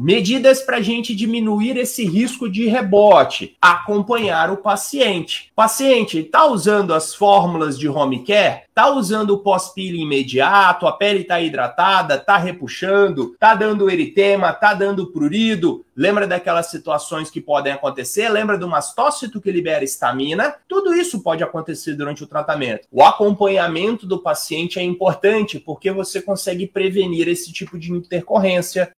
Medidas para a gente diminuir esse risco de rebote, acompanhar o paciente. O paciente está usando as fórmulas de home care? Está usando o pós-peeling imediato? A pele está hidratada? Está repuxando? Está dando eritema? Está dando prurido? Lembra daquelas situações que podem acontecer? Lembra do mastócito que libera estamina? Tudo isso pode acontecer durante o tratamento. O acompanhamento do paciente é importante porque você consegue prevenir esse tipo de intercorrência,